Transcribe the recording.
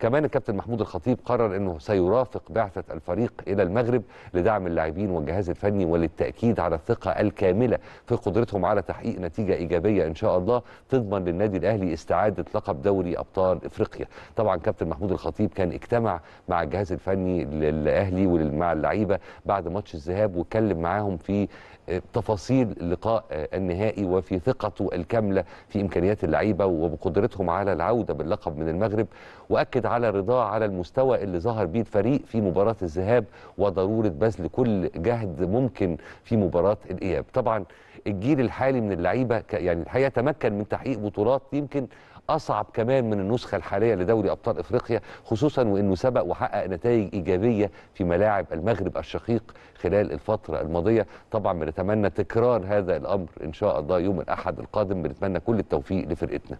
كمان الكابتن محمود الخطيب قرر انه سيرافق بعثه الفريق الى المغرب لدعم اللاعبين والجهاز الفني وللتاكيد على الثقه الكامله في قدرتهم على تحقيق نتيجه ايجابيه ان شاء الله تضمن للنادي الاهلي استعاده لقب دوري ابطال افريقيا طبعا كابتن محمود الخطيب كان اجتمع مع الجهاز الفني للاهلي ومع اللعيبه بعد ماتش الذهاب واتكلم معاهم في آه، تفاصيل لقاء آه، النهائي وفي ثقته الكامله في امكانيات اللعيبه وبقدرتهم على العوده باللقب من المغرب واكد على رضاه على المستوى اللي ظهر بيه الفريق في مباراه الذهاب وضروره بذل كل جهد ممكن في مباراه الاياب طبعا الجيل الحالي من اللعيبه يعني الحقيقه تمكن من تحقيق بطولات يمكن اصعب كمان من النسخه الحاليه لدوري ابطال افريقيا خصوصا وانه سبق وحقق نتائج ايجابيه في ملاعب المغرب الشقيق خلال الفتره الماضيه طبعا بنتمنى تكرار هذا الامر ان شاء الله يوم الاحد القادم بنتمنى كل التوفيق لفرقتنا